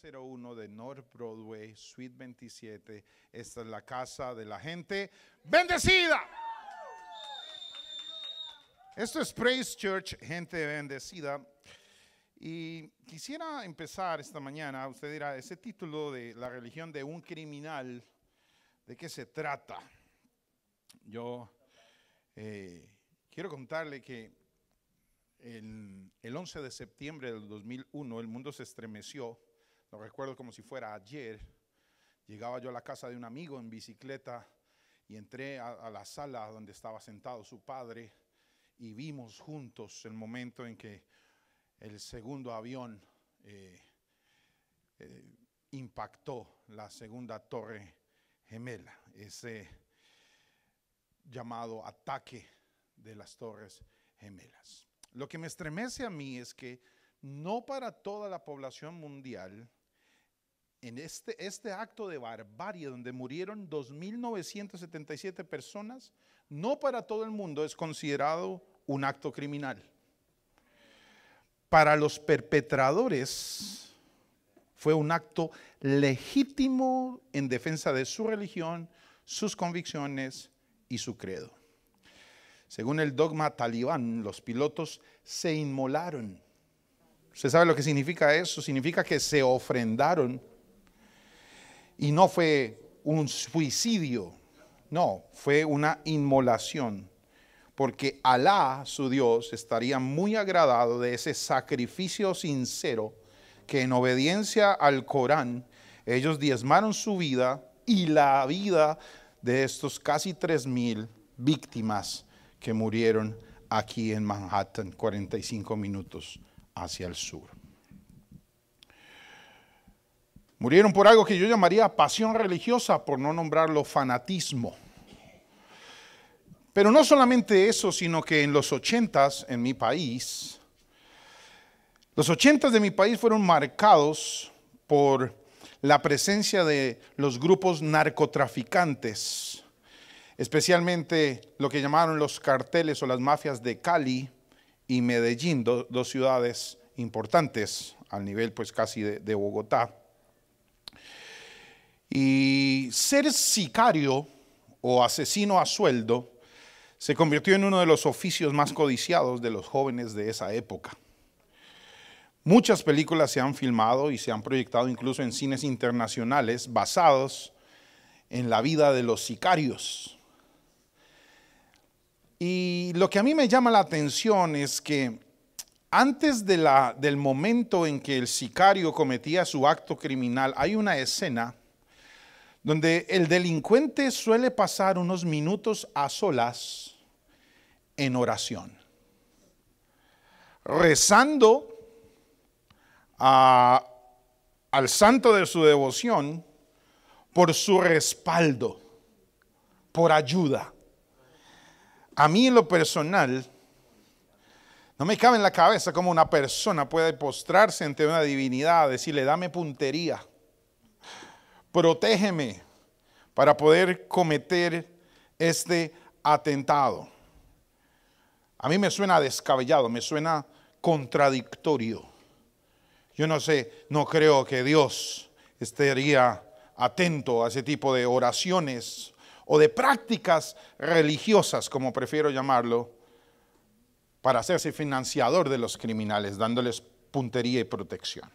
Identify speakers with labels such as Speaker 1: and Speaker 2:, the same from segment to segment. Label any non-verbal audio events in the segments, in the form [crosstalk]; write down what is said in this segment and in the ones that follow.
Speaker 1: 01 de North Broadway, Suite 27. Esta es la casa de la gente bendecida. Esto es Praise Church, gente bendecida. Y quisiera empezar esta mañana, usted dirá, ese título de la religión de un criminal, ¿de qué se trata? Yo eh, quiero contarle que el, 11 de septiembre del 2001 el mundo se estremeció lo recuerdo como si fuera ayer. Llegaba yo a la casa de un amigo en bicicleta y entré a, la sala donde estaba sentado su padre y vimos juntos el momento en que el segundo avión eh, eh, impactó la segunda torre gemela, ese llamado ataque de las torres gemelas. Lo que me estremece a mí es que no para toda la población mundial en este, este acto de barbarie donde murieron 2.977 personas, no para todo el mundo es considerado un acto criminal. Para los perpetradores fue un acto legítimo en defensa de su religión, sus convicciones y su credo. Según el dogma talibán, los pilotos se inmolaron. ¿Usted sabe lo que significa eso? Significa que se ofrendaron y no fue un suicidio, no, fue una inmolación, porque Alá, su Dios, estaría muy agradado de ese sacrificio sincero que en obediencia al Corán ellos diezmaron su vida y la vida de estos casi 3.000 víctimas que murieron aquí en Manhattan, 45 minutos hacia el sur. Murieron por algo que yo llamaría pasión religiosa, por no nombrarlo fanatismo. Pero no solamente eso, sino que en los ochentas en mi país, los ochentas de mi país fueron marcados por la presencia de los grupos narcotraficantes, especialmente lo que llamaron los carteles o las mafias de Cali y Medellín, dos ciudades importantes al nivel pues casi de Bogotá. Y ser sicario o asesino a sueldo se convirtió en uno de los oficios más codiciados de los jóvenes de esa época. Muchas películas se han filmado y se han proyectado incluso en cines internacionales basados en la vida de los sicarios. Y lo que a mí me llama la atención es que antes del momento en que el sicario cometía su acto criminal, hay una escena donde el delincuente suele pasar unos minutos a solas en oración, rezando ah, al santo de su devoción por su respaldo, por ayuda. A mí en lo personal, no me cabe en la cabeza cómo una persona puede postrarse ante una divinidad, decirle, dame puntería protégeme para poder cometer este atentado. A mí me suena descabellado, me suena contradictorio. Yo no sé, no creo que Dios estaría atento a ese tipo de oraciones o de prácticas religiosas, como prefiero llamarlo, para hacerse financiador de los criminales, dándoles puntería y protección.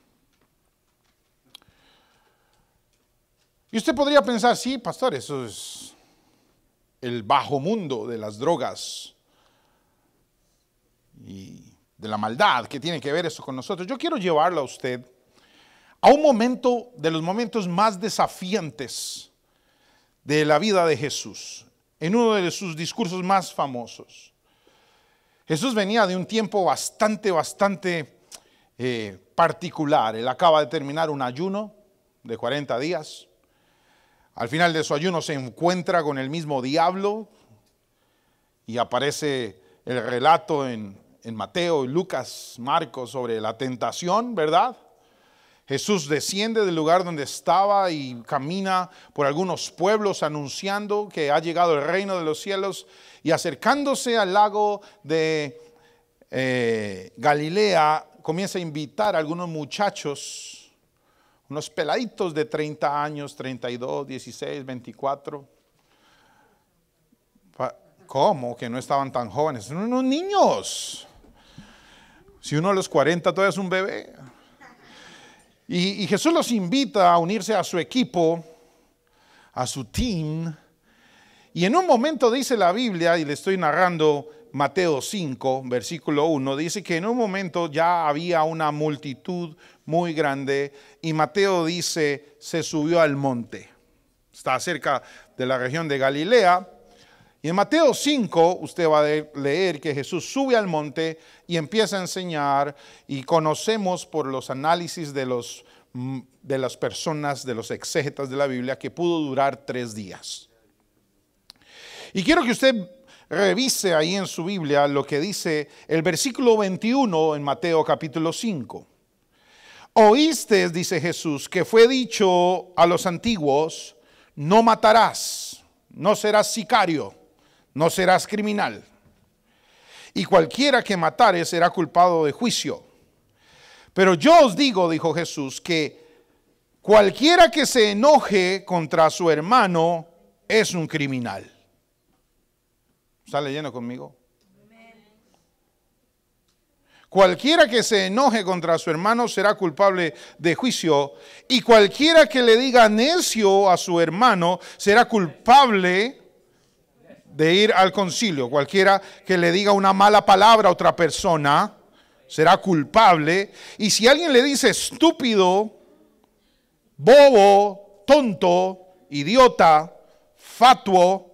Speaker 1: Y usted podría pensar, sí, pastor, eso es el bajo mundo de las drogas y de la maldad, que tiene que ver eso con nosotros. Yo quiero llevarlo a usted a un momento de los momentos más desafiantes de la vida de Jesús, en uno de sus discursos más famosos. Jesús venía de un tiempo bastante, bastante eh, particular. Él acaba de terminar un ayuno de 40 días al final de su ayuno se encuentra con el mismo diablo y aparece el relato en, en Mateo, Lucas, Marcos sobre la tentación, ¿verdad? Jesús desciende del lugar donde estaba y camina por algunos pueblos anunciando que ha llegado el reino de los cielos y acercándose al lago de eh, Galilea comienza a invitar a algunos muchachos unos peladitos de 30 años, 32, 16, 24. ¿Cómo que no estaban tan jóvenes? Son unos niños. Si uno a los 40 todavía es un bebé. Y, y Jesús los invita a unirse a su equipo, a su team. Y en un momento dice la Biblia, y le estoy narrando, Mateo 5, versículo 1, dice que en un momento ya había una multitud muy grande y Mateo dice, se subió al monte. Está cerca de la región de Galilea. Y en Mateo 5 usted va a leer que Jesús sube al monte y empieza a enseñar y conocemos por los análisis de, los, mm, de las personas, de los exégetas de la Biblia, que pudo durar tres días. Y quiero que usted revise ahí en su Biblia lo que dice el versículo 21 en Mateo capítulo 5. Oíste, dice Jesús, que fue dicho a los antiguos, no matarás, no serás sicario, no serás criminal. Y cualquiera que matare será culpado de juicio. Pero yo os digo, dijo Jesús, que cualquiera que se enoje contra su hermano es un criminal. ¿Está leyendo conmigo? Cualquiera que se enoje contra su hermano será culpable de juicio y cualquiera que le diga necio a su hermano será culpable de ir al concilio. Cualquiera que le diga una mala palabra a otra persona será culpable. Y si alguien le dice estúpido, bobo, tonto, idiota, fatuo,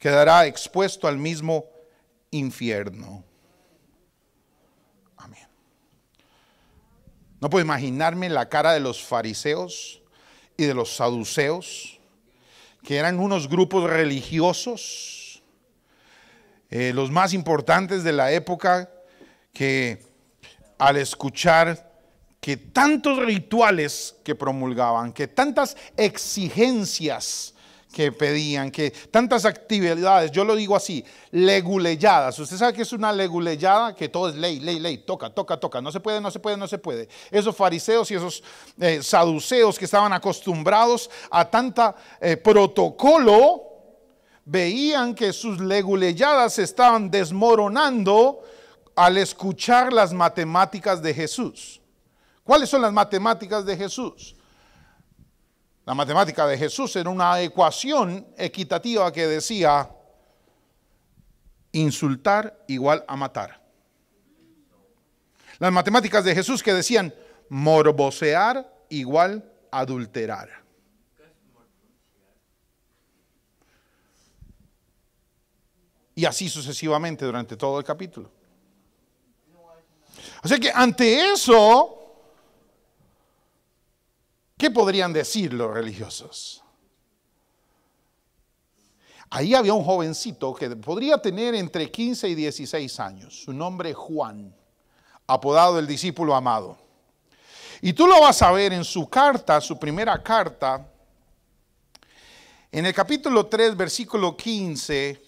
Speaker 1: quedará expuesto al mismo infierno. Amén. No puedo imaginarme la cara de los fariseos y de los saduceos, que eran unos grupos religiosos, eh, los más importantes de la época, que al escuchar que tantos rituales que promulgaban, que tantas exigencias que pedían, que tantas actividades, yo lo digo así, leguleyadas. Usted sabe que es una leguleyada, que todo es ley, ley, ley, toca, toca, toca, no se puede, no se puede, no se puede. Esos fariseos y esos eh, saduceos que estaban acostumbrados a tanta eh, protocolo, veían que sus leguleyadas se estaban desmoronando al escuchar las matemáticas de Jesús. ¿Cuáles son las matemáticas de Jesús? La matemática de Jesús era una ecuación equitativa que decía insultar igual a matar. Las matemáticas de Jesús que decían morbosear igual a adulterar. Y así sucesivamente durante todo el capítulo. Así que ante eso, ¿Qué podrían decir los religiosos? Ahí había un jovencito que podría tener entre 15 y 16 años, su nombre Juan, apodado el discípulo amado. Y tú lo vas a ver en su carta, su primera carta, en el capítulo 3, versículo 15,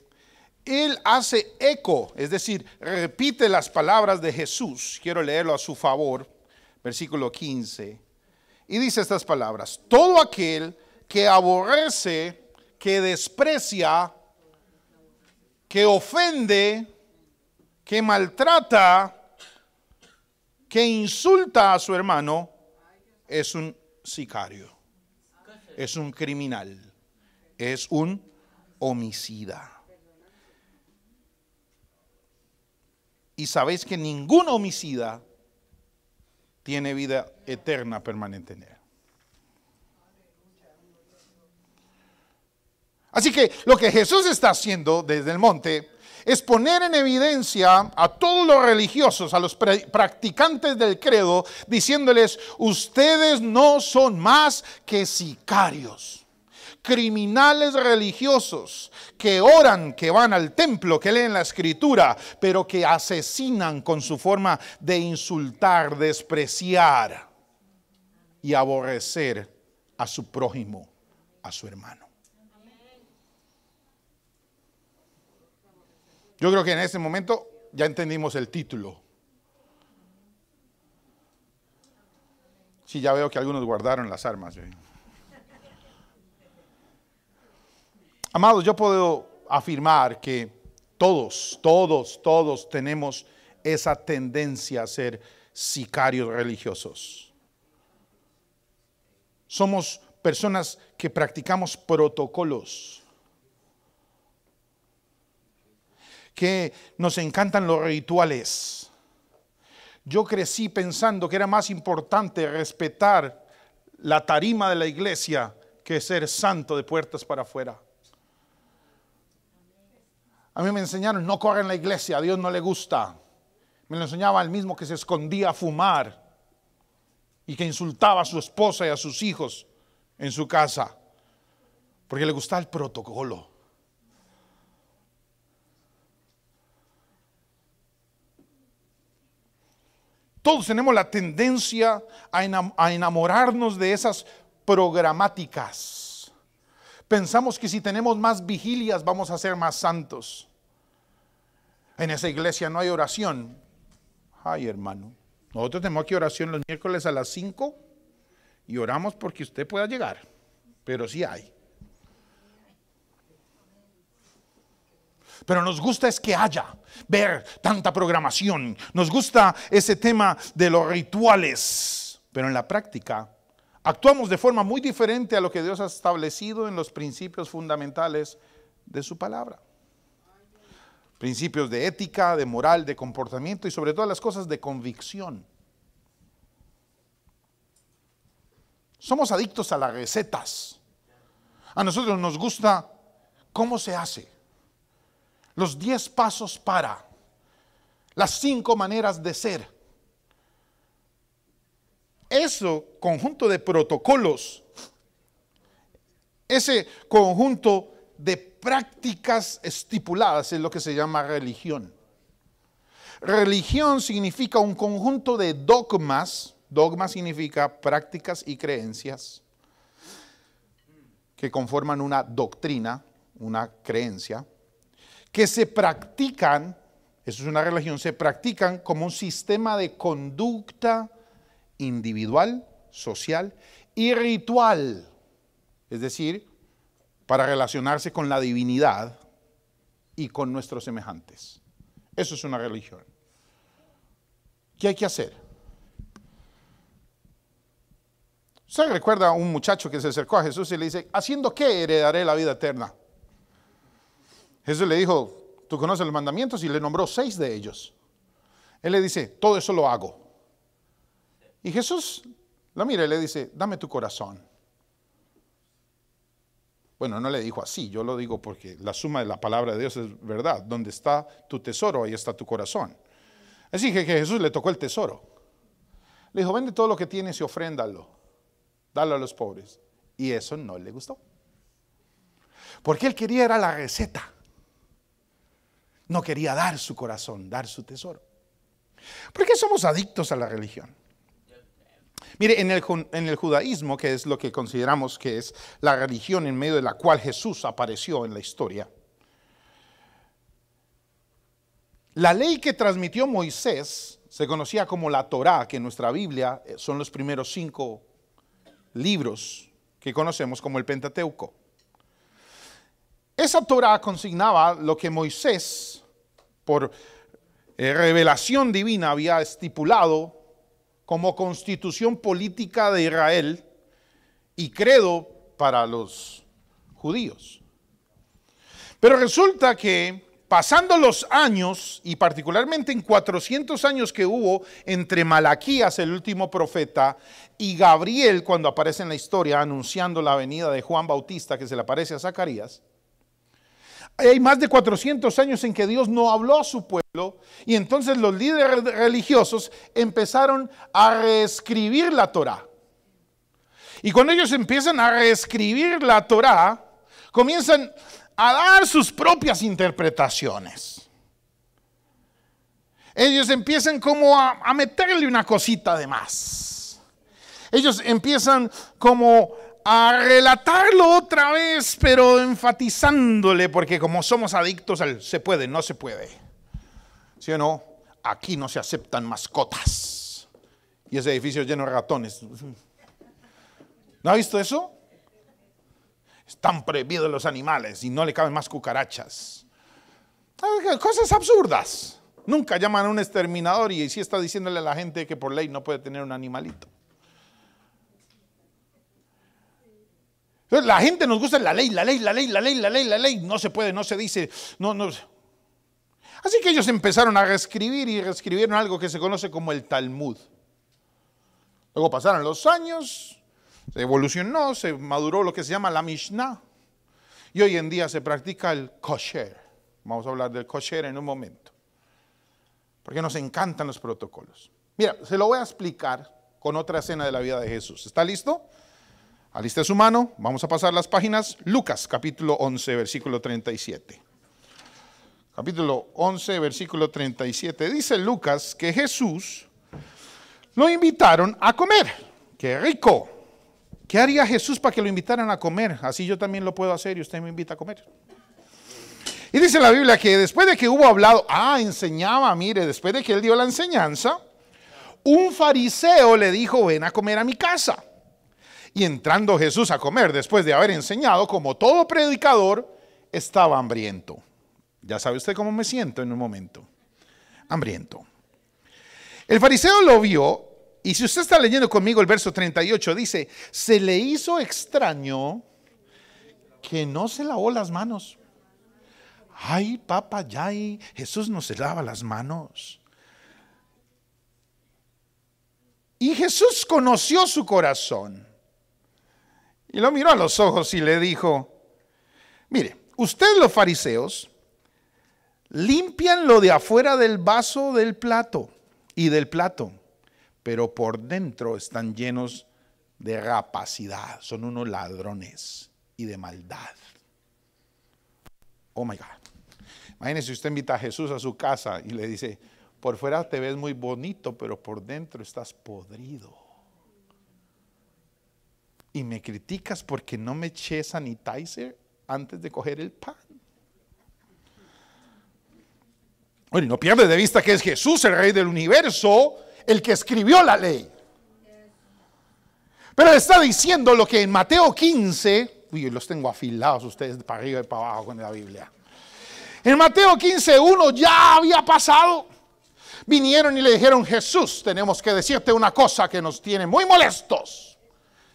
Speaker 1: él hace eco, es decir, repite las palabras de Jesús. Quiero leerlo a su favor, versículo 15. Y dice estas palabras, todo aquel que aborrece, que desprecia, que ofende, que maltrata, que insulta a su hermano, es un sicario, es un criminal, es un homicida. Y sabéis que ningún homicida tiene vida eterna permanente en él. Así que lo que Jesús está haciendo desde el monte es poner en evidencia a todos los religiosos, a los practicantes del credo, diciéndoles, ustedes no son más que sicarios criminales religiosos que oran, que van al templo, que leen la escritura, pero que asesinan con su forma de insultar, despreciar y aborrecer a su prójimo, a su hermano. Yo creo que en ese momento ya entendimos el título. Sí, ya veo que algunos guardaron las armas. ¿eh? Amados, yo puedo afirmar que todos, todos, todos tenemos esa tendencia a ser sicarios religiosos. Somos personas que practicamos protocolos, que nos encantan los rituales. Yo crecí pensando que era más importante respetar la tarima de la iglesia que ser santo de puertas para afuera. A mí me enseñaron, no corre en la iglesia, a Dios no le gusta. Me lo enseñaba el mismo que se escondía a fumar y que insultaba a su esposa y a sus hijos en su casa, porque le gustaba el protocolo. Todos tenemos la tendencia a enamorarnos de esas programáticas Pensamos que si tenemos más vigilias vamos a ser más santos. En esa iglesia no hay oración. Ay, hermano. Nosotros tenemos aquí oración los miércoles a las 5 y oramos porque usted pueda llegar. Pero sí hay. Pero nos gusta es que haya, ver tanta programación. Nos gusta ese tema de los rituales. Pero en la práctica Actuamos de forma muy diferente a lo que Dios ha establecido en los principios fundamentales de su palabra. Principios de ética, de moral, de comportamiento y sobre todo las cosas de convicción. Somos adictos a las recetas. A nosotros nos gusta cómo se hace. Los diez pasos para. Las cinco maneras de ser eso conjunto de protocolos, ese conjunto de prácticas estipuladas es lo que se llama religión. Religión significa un conjunto de dogmas, dogma significa prácticas y creencias que conforman una doctrina, una creencia, que se practican, eso es una religión, se practican como un sistema de conducta, individual, social y ritual. Es decir, para relacionarse con la divinidad y con nuestros semejantes. Eso es una religión. ¿Qué hay que hacer? ¿Usted recuerda a un muchacho que se acercó a Jesús y le dice, ¿haciendo qué heredaré la vida eterna? Jesús le dijo, tú conoces los mandamientos y le nombró seis de ellos. Él le dice, todo eso lo hago. Y Jesús la mira y le dice, dame tu corazón. Bueno, no le dijo así, yo lo digo porque la suma de la palabra de Dios es verdad. Donde está tu tesoro, ahí está tu corazón. Así que Jesús le tocó el tesoro. Le dijo, vende todo lo que tienes y ofréndalo. Dalo a los pobres. Y eso no le gustó. Porque él quería era la receta. No quería dar su corazón, dar su tesoro. ¿Por qué somos adictos a la religión? Mire, en el, en el judaísmo, que es lo que consideramos que es la religión en medio de la cual Jesús apareció en la historia, la ley que transmitió Moisés se conocía como la Torá, que en nuestra Biblia eh, son los primeros cinco libros que conocemos como el Pentateuco. Esa Torá consignaba lo que Moisés, por eh, revelación divina, había estipulado como constitución política de Israel y credo para los judíos. Pero resulta que pasando los años, y particularmente en 400 años que hubo entre Malaquías, el último profeta, y Gabriel, cuando aparece en la historia anunciando la venida de Juan Bautista, que se le aparece a Zacarías, hay más de 400 años en que Dios no habló a su pueblo y entonces los líderes religiosos empezaron a reescribir la Torá. Y cuando ellos empiezan a reescribir la Torá, comienzan a dar sus propias interpretaciones. Ellos empiezan como a, a meterle una cosita de más. Ellos empiezan como a relatarlo otra vez, pero enfatizándole, porque como somos adictos al se puede, no se puede. ¿Sí o no? Aquí no se aceptan mascotas. Y ese edificio es lleno de ratones. ¿No ha visto eso? Están prohibidos los animales y no le caben más cucarachas. Ah, cosas absurdas. Nunca llaman a un exterminador y sí está diciéndole a la gente que por ley no puede tener un animalito. Entonces, la gente nos gusta la ley, la ley, la ley, la ley, la ley, la ley. No se puede, no se dice, no, no. Así que ellos empezaron a reescribir y reescribieron algo que se conoce como el Talmud. Luego pasaron los años, se evolucionó, se maduró lo que se llama la Mishnah. Y hoy en día se practica el kosher. Vamos a hablar del kosher en un momento. Porque nos encantan los protocolos. Mira, se lo voy a explicar con otra escena de la vida de Jesús. ¿Está listo? Aliste su mano, vamos a pasar las páginas. Lucas capítulo 11, versículo 37. Capítulo 11, versículo 37. Dice Lucas que Jesús lo invitaron a comer. ¡Qué rico! ¿Qué haría Jesús para que lo invitaran a comer? Así yo también lo puedo hacer y usted me invita a comer. Y dice la Biblia que después de que hubo hablado, ah, enseñaba, mire, después de que él dio la enseñanza, un fariseo le dijo, ven a comer a mi casa. Y entrando Jesús a comer después de haber enseñado, como todo predicador, estaba hambriento. Ya sabe usted cómo me siento en un momento. Hambriento. El fariseo lo vio, y si usted está leyendo conmigo el verso 38, dice, se le hizo extraño que no se lavó las manos. Ay, papá, ya, Jesús no se lava las manos. Y Jesús conoció su corazón. Y lo miró a los ojos y le dijo, mire, ustedes los fariseos limpian lo de afuera del vaso del plato y del plato, pero por dentro están llenos de rapacidad, son unos ladrones y de maldad. Oh my God. Imagínese usted invita a Jesús a su casa y le dice, por fuera te ves muy bonito, pero por dentro estás podrido y me criticas porque no me eché sanitizer antes de coger el pan. Bueno, no pierdes de vista que es Jesús, el rey del universo, el que escribió la ley. Pero está diciendo lo que en Mateo 15, uy, los tengo afilados ustedes para arriba y para abajo con la Biblia. En Mateo 15, 1 ya había pasado. Vinieron y le dijeron, Jesús, tenemos que decirte una cosa que nos tiene muy molestos.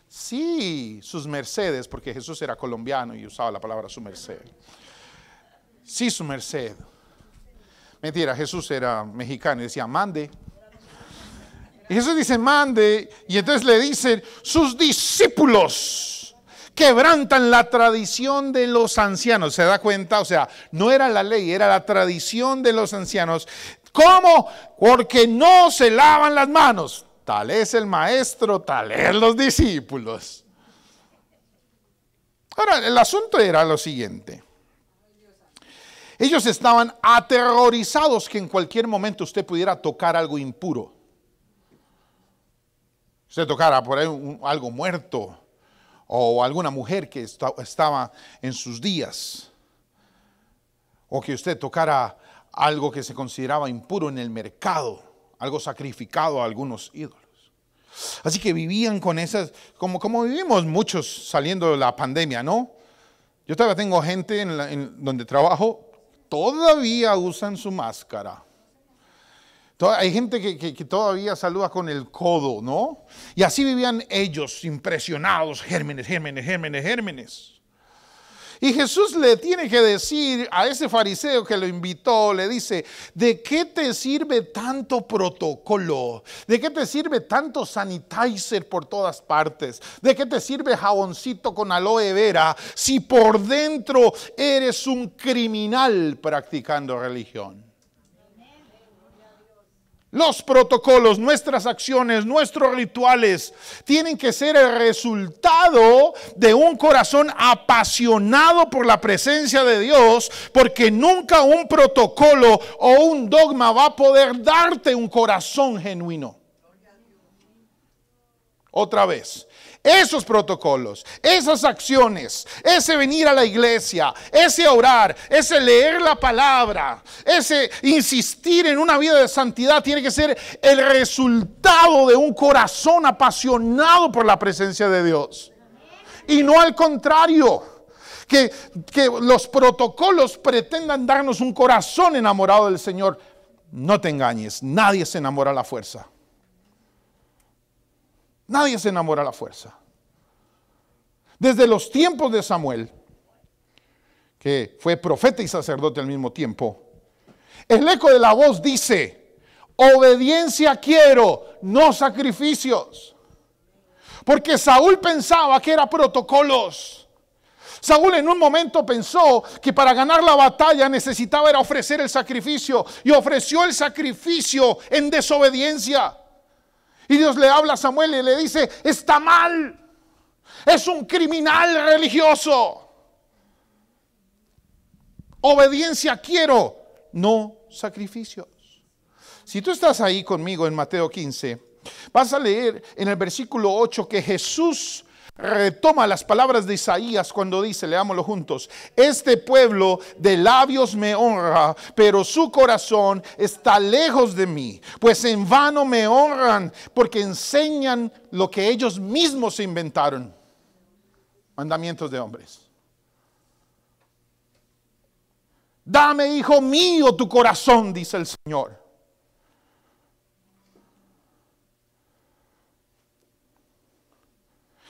Speaker 1: Sí, sus mercedes, porque Jesús era colombiano y usaba la palabra su merced. Sí, su merced. Mentira, Jesús era mexicano y decía, mande. Y Jesús dice, mande. Y entonces le dicen, sus discípulos quebrantan la tradición de los ancianos. ¿Se da cuenta? O sea, no era la ley, era la tradición de los ancianos. ¿Cómo? Porque no se lavan las manos tal es el maestro, tal es los discípulos. Ahora, el asunto era lo siguiente. Ellos estaban aterrorizados que en cualquier momento usted pudiera tocar algo impuro. Usted tocara por ahí algo muerto o alguna mujer que estaba en sus días. O que usted tocara algo que se consideraba impuro en el mercado algo sacrificado a algunos ídolos. Así que vivían con esas, como, como vivimos muchos saliendo de la pandemia, ¿no? Yo todavía tengo gente en, donde trabajo, todavía usan su máscara. Hay gente que, que, todavía saluda con el codo, ¿no? Y así vivían ellos, impresionados, gérmenes, gérmenes, gérmenes, gérmenes. Y Jesús le tiene que decir a ese fariseo que lo invitó, le dice, ¿de qué te sirve tanto protocolo? ¿De qué te sirve tanto sanitizer por todas partes? ¿De qué te sirve jaboncito con aloe vera si por dentro eres un criminal practicando religión? Los protocolos, nuestras acciones, nuestros rituales tienen que ser el resultado de un corazón apasionado por la presencia de Dios, porque nunca un protocolo o un dogma va a poder darte un corazón genuino. Otra vez, esos protocolos, esas acciones, ese venir a la iglesia, ese orar, ese leer la palabra, ese insistir en una vida de santidad tiene que ser el resultado de un corazón apasionado por la presencia de Dios. Y no al contrario. Que, los protocolos pretendan darnos un corazón enamorado del Señor. No te engañes, nadie se enamora a la fuerza. Nadie se enamora a la fuerza. Desde los tiempos de Samuel, que fue profeta y sacerdote al mismo tiempo, el eco de la voz dice, obediencia quiero, no sacrificios. Porque Saúl pensaba que era protocolos. Saúl en un momento pensó que para ganar la batalla necesitaba era ofrecer el sacrificio y ofreció el sacrificio en desobediencia. Y Dios le habla a Samuel y le dice, está mal, es un criminal religioso. Obediencia quiero, no sacrificios. Si tú estás ahí conmigo en Mateo 15, vas a leer en el versículo 8 que Jesús retoma las palabras de Isaías cuando dice, leámoslo juntos, este pueblo de labios me honra, pero su corazón está lejos de mí, pues en vano me honran porque enseñan lo que ellos mismos se inventaron. Mandamientos de hombres. Dame, hijo mío, tu corazón, dice el Señor.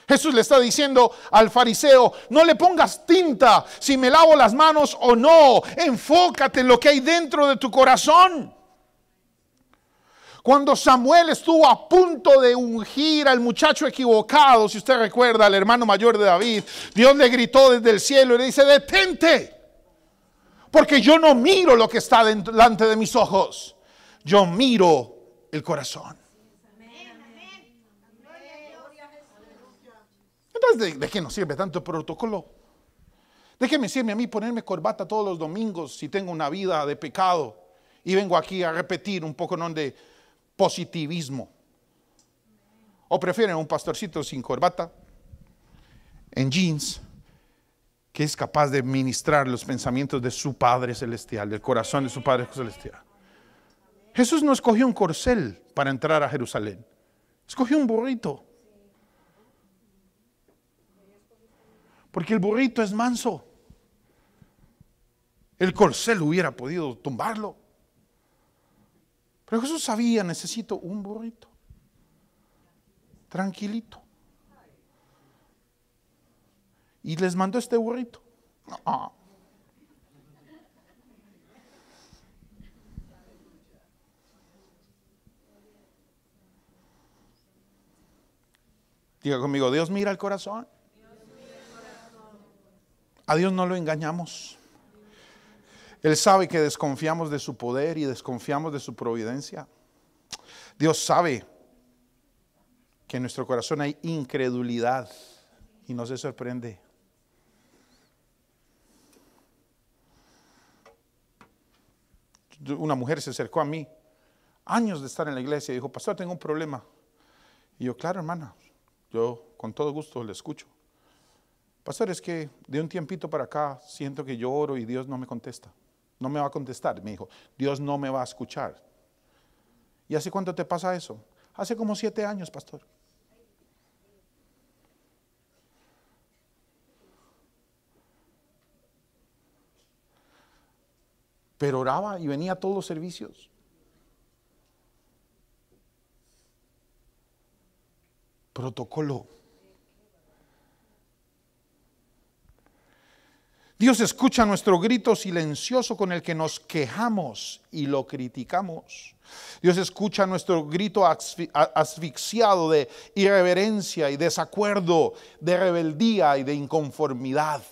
Speaker 1: Jesús le está diciendo al fariseo, no le pongas tinta si me lavo las manos o no, enfócate en lo que hay dentro de tu corazón. Cuando Samuel estuvo a punto de ungir al muchacho equivocado, si usted recuerda, al hermano mayor de David, Dios le gritó desde el cielo y le dice, detente, porque yo no miro lo que está delante de mis ojos, yo miro el corazón. ¿de, qué nos sirve tanto protocolo? ¿De qué me sirve a mí ponerme corbata todos los domingos si tengo una vida de pecado? Y vengo aquí a repetir un poco de positivismo. ¿O prefieren un pastorcito sin corbata, en jeans, que es capaz de ministrar los pensamientos de su Padre Celestial, del corazón de su Padre Celestial? Jesús no escogió un corcel para entrar a Jerusalén, escogió un burrito. Porque el burrito es manso. El corcel hubiera podido tumbarlo. Pero Jesús sabía, necesito un burrito. Tranquilito. Y les mandó este burrito. Diga conmigo, Dios mira el corazón. A Dios no lo engañamos. Él sabe que desconfiamos de su poder y desconfiamos de su providencia. Dios sabe que en nuestro corazón hay incredulidad y no se sorprende. Una mujer se acercó a mí, años de estar en la iglesia, y dijo, pastor, tengo un problema. Y yo, claro, hermana, yo con todo gusto le escucho. Pastor, es que de un tiempito para acá siento que yo oro y Dios no me contesta. No me va a contestar, me dijo. Dios no me va a escuchar. ¿Y hace cuánto te pasa eso? Hace como siete años, pastor. Pero oraba y venía a todos los servicios. Protocolo. Dios escucha nuestro grito silencioso con el que nos quejamos y lo criticamos. Dios escucha nuestro grito asfixiado de irreverencia y desacuerdo, de rebeldía y de inconformidad.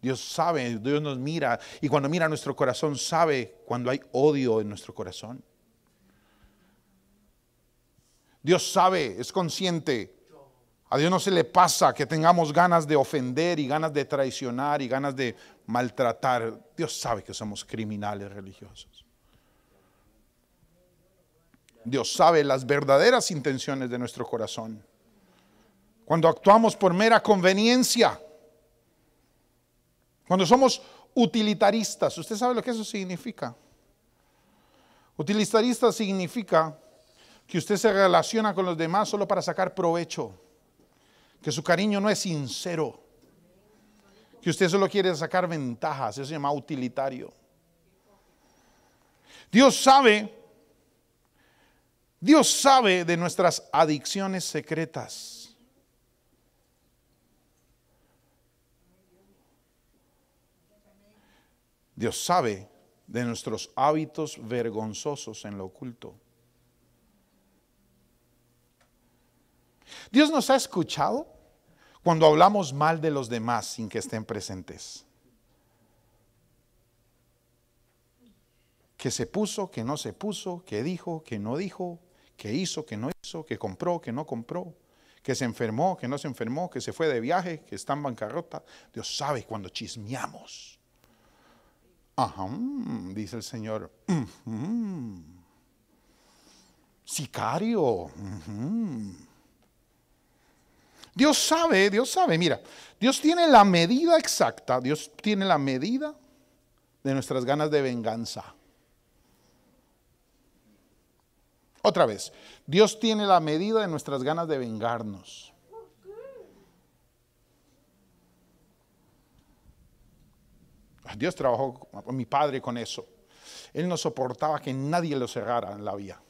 Speaker 1: Dios sabe, Dios nos mira y cuando mira nuestro corazón sabe cuando hay odio en nuestro corazón. Dios sabe, es consciente a Dios no se le pasa que tengamos ganas de ofender y ganas de traicionar y ganas de maltratar. Dios sabe que somos criminales religiosos. Dios sabe las verdaderas intenciones de nuestro corazón. Cuando actuamos por mera conveniencia. Cuando somos utilitaristas. ¿Usted sabe lo que eso significa? Utilitarista significa que usted se relaciona con los demás solo para sacar provecho que su cariño no es sincero, que usted solo quiere sacar ventajas, eso se llama utilitario. Dios sabe, Dios sabe de nuestras adicciones secretas. Dios sabe de nuestros hábitos vergonzosos en lo oculto. Dios nos ha escuchado cuando hablamos mal de los demás sin que estén presentes. Que se puso, que no se puso, que dijo, que no dijo, que hizo, que no hizo, que compró, que no compró, que se enfermó, que no se enfermó, que se fue de viaje, que está en bancarrota. Dios sabe cuando chismeamos. Ajá, mm, dice el Señor. [clears throat] Mm, mm. Sicario. Dios sabe, Dios sabe, mira, Dios tiene la medida exacta, Dios tiene la medida de nuestras ganas de venganza. Otra vez, Dios tiene la medida de nuestras ganas de vengarnos. Ah, Dios trabajó con mi padre con eso. Él no soportaba que nadie lo cerrara en la vía.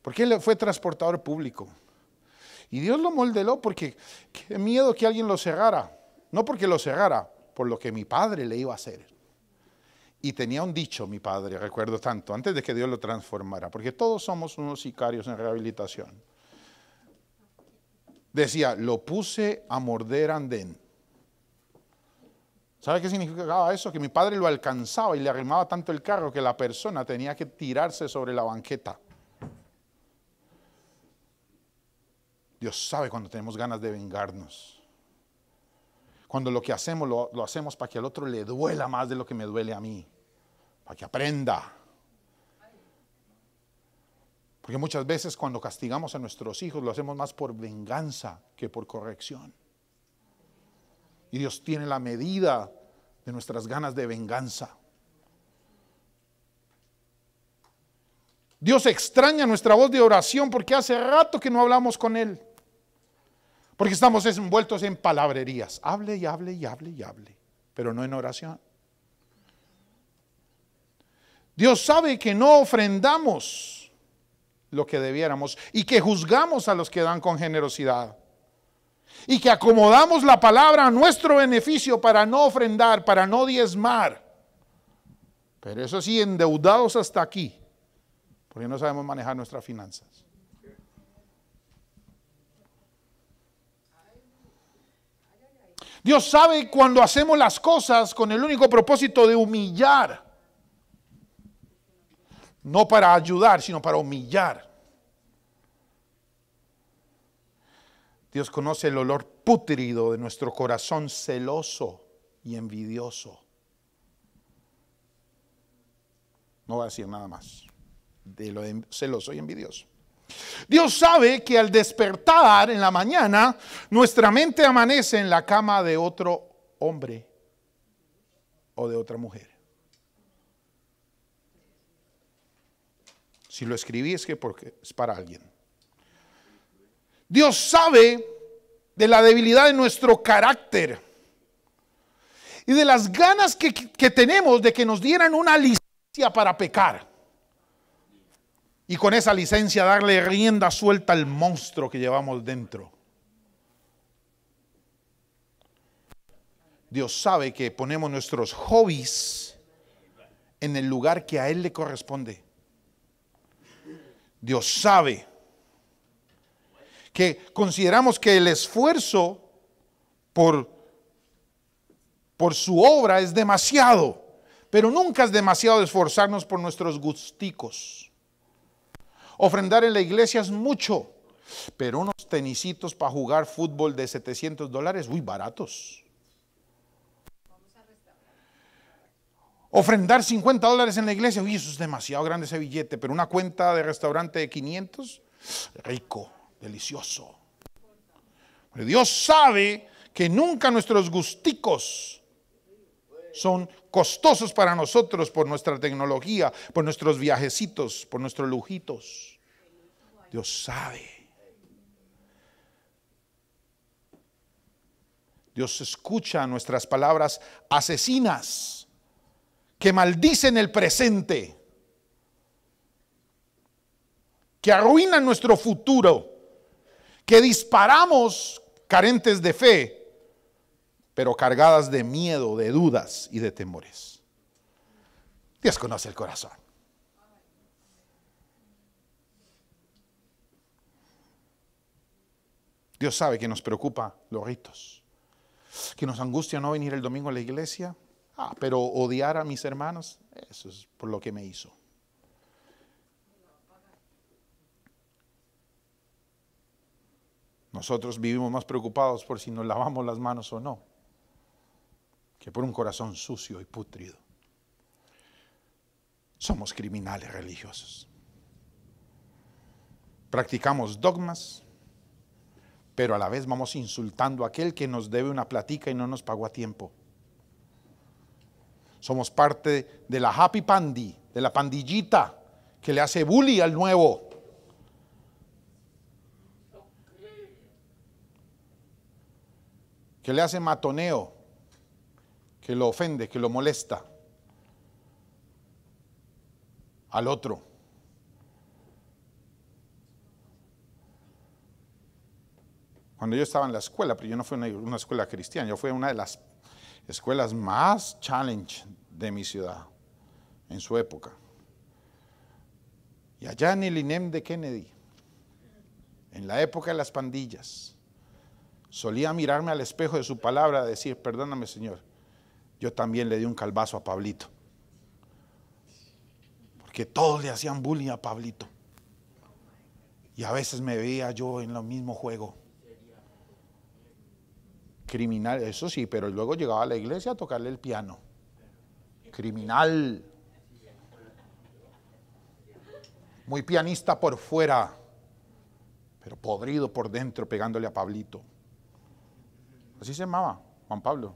Speaker 1: Porque él fue transportador público. Y Dios lo moldeó porque qué miedo que alguien lo cerrara. No porque lo cerrara, por lo que mi padre le iba a hacer. Y tenía un dicho, mi padre, recuerdo tanto, antes de que Dios lo transformara, porque todos somos unos sicarios en rehabilitación. Decía, lo puse a morder andén. ¿Sabe qué significaba eso? Que mi padre lo alcanzaba y le arrimaba tanto el carro que la persona tenía que tirarse sobre la banqueta. Dios sabe cuando tenemos ganas de vengarnos. Cuando lo que hacemos lo, hacemos para que al otro le duela más de lo que me duele a mí. Para que aprenda. Porque muchas veces cuando castigamos a nuestros hijos lo hacemos más por venganza que por corrección. Y Dios tiene la medida de nuestras ganas de venganza. Dios extraña nuestra voz de oración porque hace rato que no hablamos con Él. Porque estamos envueltos en palabrerías. Hable y hable y hable y hable, pero no en oración. Dios sabe que no ofrendamos lo que debiéramos y que juzgamos a los que dan con generosidad. Y que acomodamos la palabra a nuestro beneficio para no ofrendar, para no diezmar. Pero eso sí, endeudados hasta aquí, porque no sabemos manejar nuestras finanzas. Dios sabe cuando hacemos las cosas con el único propósito de humillar. No para ayudar, sino para humillar. Dios conoce el olor pútrido de nuestro corazón celoso y envidioso. No va a decir nada más de lo celoso y envidioso. Dios sabe que al despertar en la mañana, nuestra mente amanece en la cama de otro hombre o de otra mujer. Si lo escribí es que porque es para alguien. Dios sabe de la debilidad de nuestro carácter y de las ganas que, que tenemos de que nos dieran una licencia para pecar y con esa licencia darle rienda suelta al monstruo que llevamos dentro. Dios sabe que ponemos nuestros hobbies en el lugar que a Él le corresponde. Dios sabe que consideramos que el esfuerzo por, por su obra es demasiado, pero nunca es demasiado esforzarnos por nuestros gusticos. Ofrendar en la iglesia es mucho, pero unos tenisitos para jugar fútbol de 700 dólares, uy, baratos. Ofrendar 50 dólares en la iglesia, uy, eso es demasiado grande ese billete, pero una cuenta de restaurante de 500, rico, delicioso. Pero Dios sabe que nunca nuestros gusticos son costosos para nosotros por nuestra tecnología, por nuestros viajecitos, por nuestros lujitos. Dios sabe. Dios escucha nuestras palabras asesinas que maldicen el presente, que arruinan nuestro futuro, que disparamos carentes de fe pero cargadas de miedo, de dudas y de temores. Dios conoce el corazón. Dios sabe que nos preocupa los ritos, que nos angustia no venir el domingo a la iglesia, ah, pero odiar a mis hermanos, eso es por lo que me hizo. Nosotros vivimos más preocupados por si nos lavamos las manos o no que por un corazón sucio y putrido. Somos criminales religiosos. Practicamos dogmas, pero a la vez vamos insultando a aquel que nos debe una platica y no nos pagó a tiempo. Somos parte de la happy pandi. de la pandillita que le hace bully al nuevo. Que le hace matoneo que lo ofende, que lo molesta al otro. Cuando yo estaba en la escuela, pero yo no fui una, escuela cristiana, yo fui una de las escuelas más challenge de mi ciudad en su época. Y allá en el INEM de Kennedy, en la época de las pandillas, solía mirarme al espejo de su palabra, decir, perdóname Señor, yo también le di un calvazo a Pablito. Porque todos le hacían bullying a Pablito. Y a veces me veía yo en lo mismo juego. Criminal, eso sí, pero luego llegaba a la iglesia a tocarle el piano. Criminal. Muy pianista por fuera, pero podrido por dentro pegándole a Pablito. Así se llamaba Juan Pablo.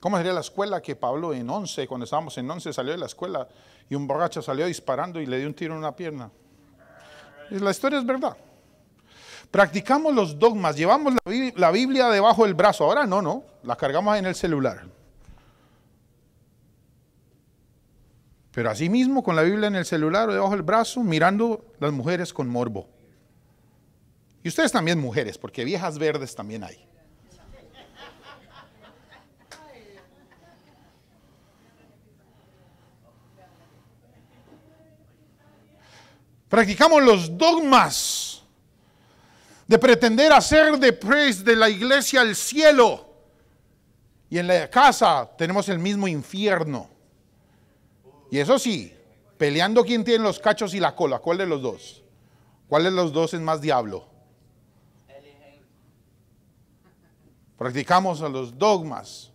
Speaker 1: ¿Cómo sería la escuela que Pablo en 11, cuando estábamos en 11, salió de la escuela y un borracho salió disparando y le dio un tiro en una pierna? La historia es verdad. Practicamos los dogmas, llevamos la Biblia debajo del brazo. Ahora no, no, la cargamos en el celular. Pero así mismo con la Biblia en el celular o debajo del brazo, mirando las mujeres con morbo. Y ustedes también mujeres, porque viejas verdes también hay. Practicamos los dogmas de pretender hacer de pres de la iglesia el cielo. Y en la casa tenemos el mismo infierno. Y eso sí, peleando quién tiene los cachos y la cola. ¿Cuál de los dos? ¿Cuál de los dos es más diablo? Practicamos los dogmas,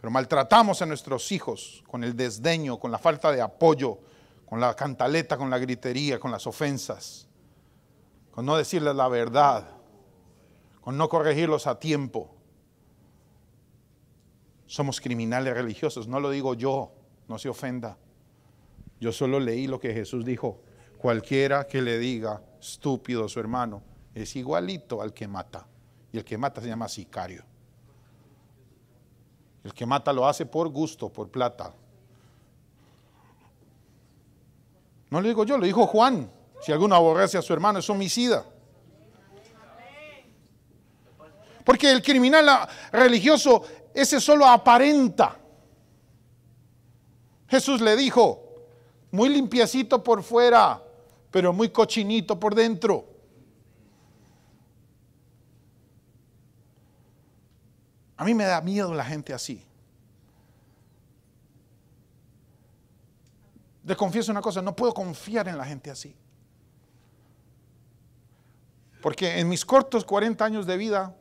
Speaker 1: pero maltratamos a nuestros hijos con el desdeño, con la falta de apoyo, con la cantaleta, con la gritería, con las ofensas, con no decirles la verdad, con no corregirlos a tiempo. Somos criminales religiosos, no lo digo yo, no se ofenda. Yo solo leí lo que Jesús dijo. Cualquiera que le diga estúpido a su hermano es igualito al que mata. Y el que mata se llama sicario. El que mata lo hace por gusto, por plata, No lo digo yo, lo dijo Juan. Si alguno aborrece a su hermano es homicida. Porque el criminal ah, religioso, ese solo aparenta. Jesús le dijo, muy limpiecito por fuera, pero muy cochinito por dentro. A mí me da miedo la gente así. Te confieso una cosa, no puedo confiar en la gente así. Porque en mis cortos 40 años de vida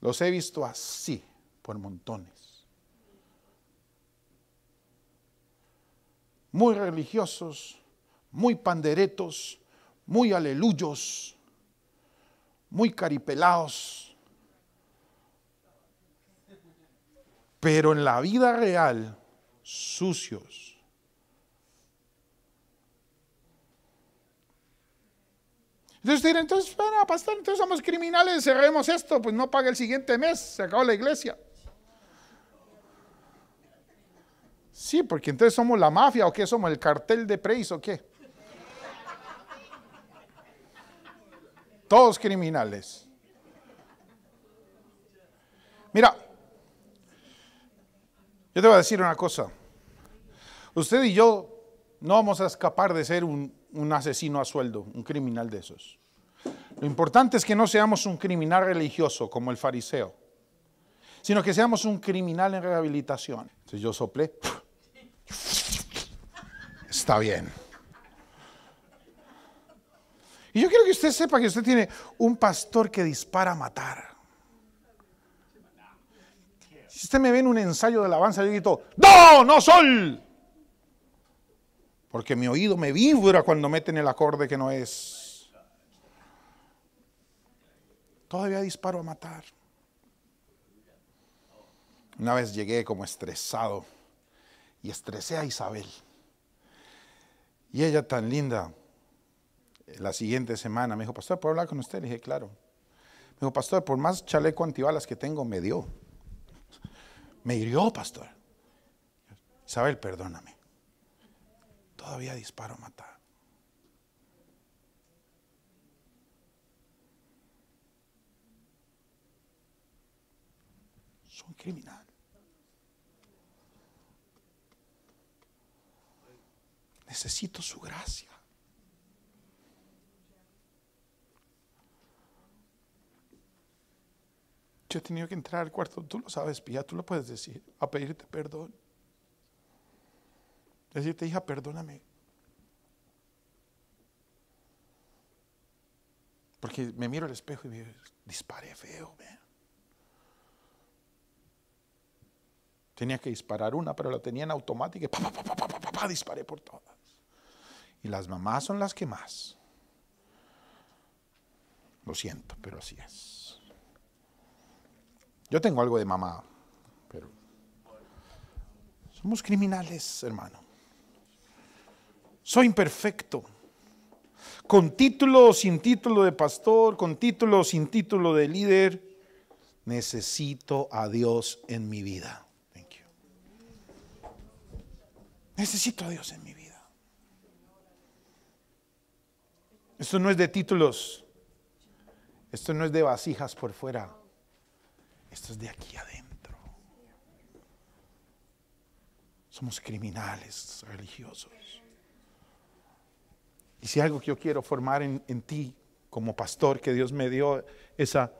Speaker 1: los he visto así, por montones. Muy religiosos, muy panderetos, muy aleluyos, muy caripelados. Pero en la vida real, sucios Entonces dirán, entonces, bueno, pastor, entonces somos criminales, cerremos esto, pues no paga el siguiente mes, se acabó la iglesia. Sí, porque entonces somos la mafia o qué, somos el cartel de preis o qué. Todos criminales. Mira, yo te voy a decir una cosa. Usted y yo no vamos a escapar de ser un, un asesino a sueldo, un criminal de esos. Lo importante es que no seamos un criminal religioso como el fariseo, sino que seamos un criminal en rehabilitación. Entonces yo soplé. Está bien. Y yo quiero que usted sepa que usted tiene un pastor que dispara a matar. Si usted me ve en un ensayo de alabanza, yo grito, ¡No, no sol! Porque mi oído me vibra cuando meten el acorde que no es. Todavía disparo a matar. Una vez llegué como estresado y estresé a Isabel. Y ella tan linda, la siguiente semana me dijo, pastor, ¿puedo hablar con usted? Le dije, claro. Me dijo, pastor, por más chaleco antibalas que tengo, me dio. Me hirió, pastor. Isabel, perdóname todavía disparo matar. Soy criminal. Necesito su gracia. Yo he tenido que entrar al cuarto, tú lo sabes, Pía, tú lo puedes decir, a pedirte perdón. Decirte, hija, perdóname. Porque me miro al espejo y me disparé feo. Man. Tenía que disparar una, pero la tenía en automática y pa, pa, pa, pa, disparé por todas. Y las mamás son las que más. Lo siento, pero así es. Yo tengo algo de mamá, pero somos criminales, hermano. Soy imperfecto. Con título o sin título de pastor, con título o sin título de líder, necesito a Dios en mi vida. Necesito a Dios en mi vida. Esto no es de títulos. Esto no es de vasijas por fuera. Esto es de aquí adentro. Somos criminales religiosos. Y si algo que yo quiero formar en, ti como pastor, que Dios me dio esa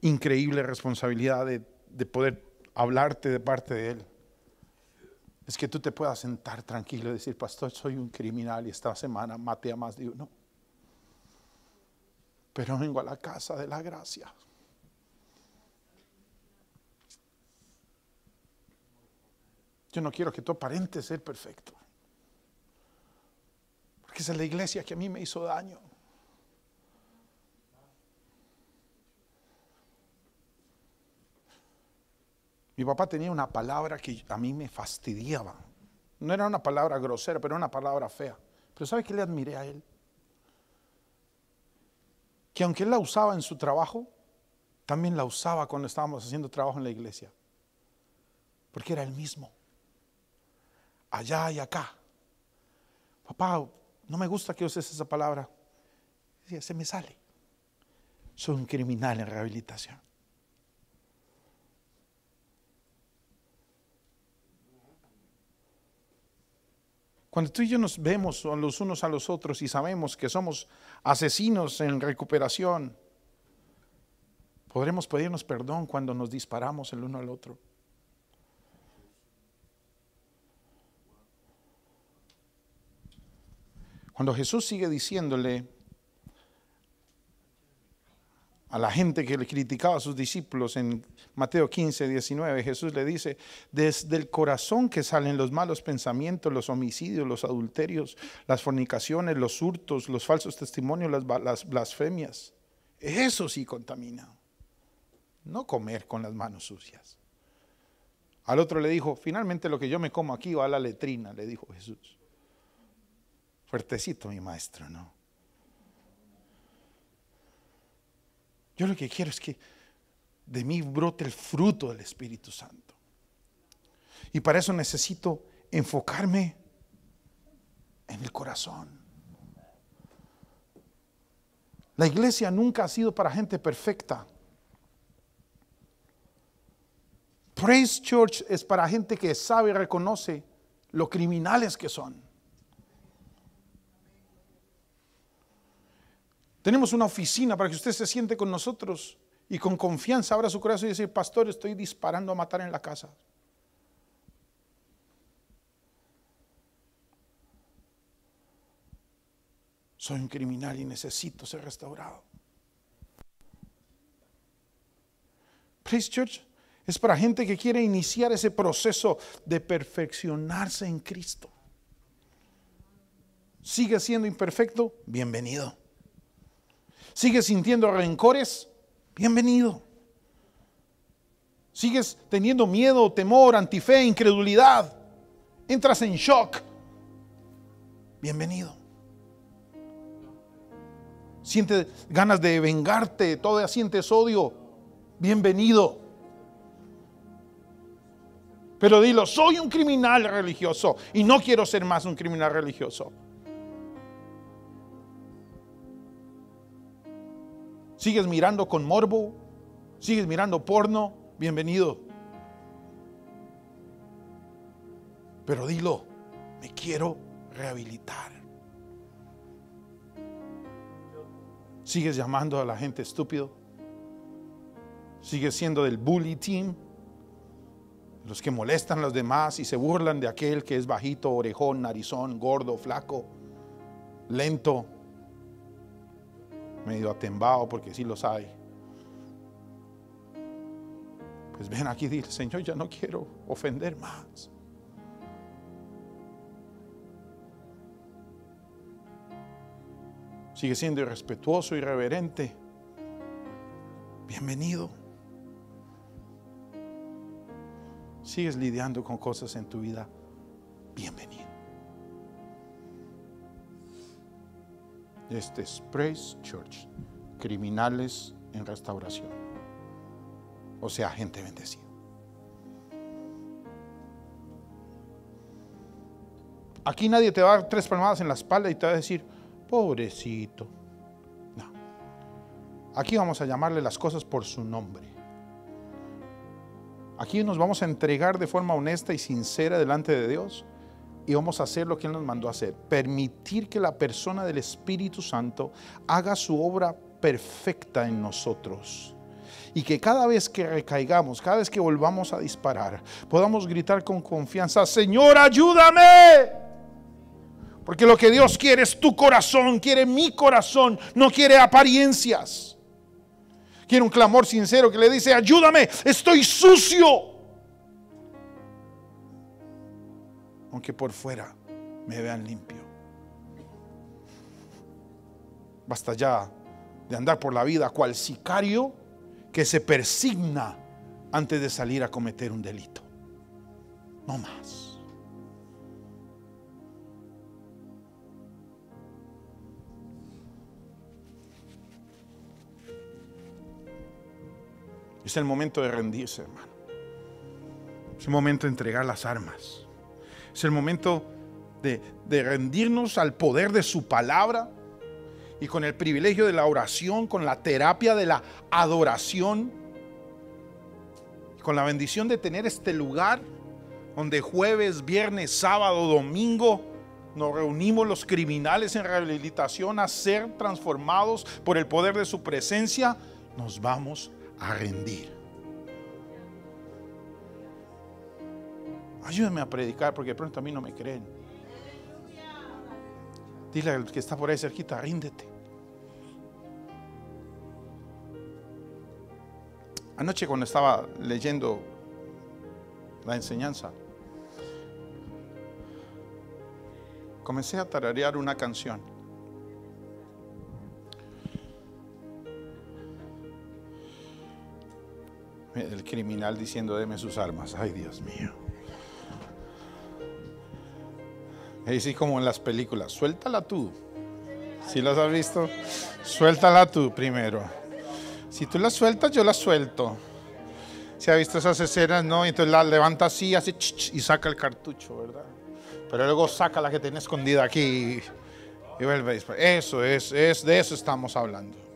Speaker 1: increíble responsabilidad de, poder hablarte de parte de Él, es que tú te puedas sentar tranquilo y decir, pastor, soy un criminal y esta semana maté a más de uno. Pero vengo a la casa de la gracia. Yo no quiero que tú aparentes ser perfecto la iglesia que a mí me hizo daño. Mi papá tenía una palabra que a mí me fastidiaba. No era una palabra grosera, pero era una palabra fea. Pero ¿sabe que le admiré a él? Que aunque él la usaba en su trabajo, también la usaba cuando estábamos haciendo trabajo en la iglesia. Porque era el mismo. Allá y acá. Papá, no me gusta que uses esa palabra. Se me sale. Soy un criminal en rehabilitación. Cuando tú y yo nos vemos los unos a los otros y sabemos que somos asesinos en recuperación, podremos pedirnos perdón cuando nos disparamos el uno al otro. Cuando Jesús sigue diciéndole a la gente que le criticaba a sus discípulos en Mateo 15, 19, Jesús le dice, desde el corazón que salen los malos pensamientos, los homicidios, los adulterios, las fornicaciones, los hurtos, los falsos testimonios, las, las blasfemias. Eso sí contamina. No comer con las manos sucias. Al otro le dijo, finalmente lo que yo me como aquí va a la letrina, le dijo Jesús. Fuertecito mi maestro, ¿no? Yo lo que quiero es que de mí brote el fruto del Espíritu Santo. Y para eso necesito enfocarme en el corazón. La iglesia nunca ha sido para gente perfecta. Praise Church es para gente que sabe y reconoce lo criminales que son. Tenemos una oficina para que usted se siente con nosotros y con confianza abra su corazón y dice, pastor, estoy disparando a matar en la casa. Soy un criminal y necesito ser restaurado. Praise Church es para gente que quiere iniciar ese proceso de perfeccionarse en Cristo. Sigue siendo imperfecto, bienvenido. ¿Sigues sintiendo rencores? Bienvenido. ¿Sigues teniendo miedo, temor, antife, incredulidad? ¿Entras en shock? Bienvenido. ¿Sientes ganas de vengarte? ¿Todavía sientes odio? Bienvenido. Pero dilo, soy un criminal religioso y no quiero ser más un criminal religioso. sigues mirando con morbo, sigues mirando porno, bienvenido. Pero dilo, me quiero rehabilitar. Sigues llamando a la gente estúpido. Sigues siendo del bully team. Los que molestan a los demás y se burlan de aquel que es bajito, orejón, narizón, gordo, flaco, lento, medio atembado, porque sí los hay. Pues ven aquí y dile, Señor, ya no quiero ofender más. Sigue siendo irrespetuoso, irreverente. Bienvenido. Sigues lidiando con cosas en tu vida. Bienvenido. Este es Praise Church, criminales en restauración. O sea, gente bendecida. Aquí nadie te va a dar tres palmadas en la espalda y te va a decir, pobrecito. No. Aquí vamos a llamarle las cosas por su nombre. Aquí nos vamos a entregar de forma honesta y sincera delante de Dios y vamos a hacer lo que Él nos mandó a hacer. Permitir que la persona del Espíritu Santo haga su obra perfecta en nosotros. Y que cada vez que recaigamos, cada vez que volvamos a disparar, podamos gritar con confianza, Señor, ayúdame. Porque lo que Dios quiere es tu corazón, quiere mi corazón, no quiere apariencias. Quiere un clamor sincero que le dice, ayúdame, estoy sucio. que por fuera me vean limpio. Basta ya de andar por la vida cual sicario que se persigna antes de salir a cometer un delito. No más. Es el momento de rendirse, hermano. Es el momento de entregar las armas. Es el momento de, rendirnos al poder de su palabra y con el privilegio de la oración, con la terapia de la adoración, con la bendición de tener este lugar donde jueves, viernes, sábado, domingo nos reunimos los criminales en rehabilitación a ser transformados por el poder de su presencia, nos vamos a rendir. Ayúdame a predicar porque de pronto a mí no me creen. Dile al que está por ahí cerquita, ríndete. Anoche cuando estaba leyendo la enseñanza, comencé a tararear una canción. El criminal diciendo, deme sus armas. Ay, Dios mío. Es sí, como en las películas. Suéltala tú. Si las has visto? Suéltala tú primero. Si tú la sueltas, yo la suelto. si ha visto esas escenas? No, entonces la levanta así, hace y saca el cartucho, ¿verdad? Pero luego saca la que tiene escondida aquí y, vuelve Eso es, es, de eso estamos hablando.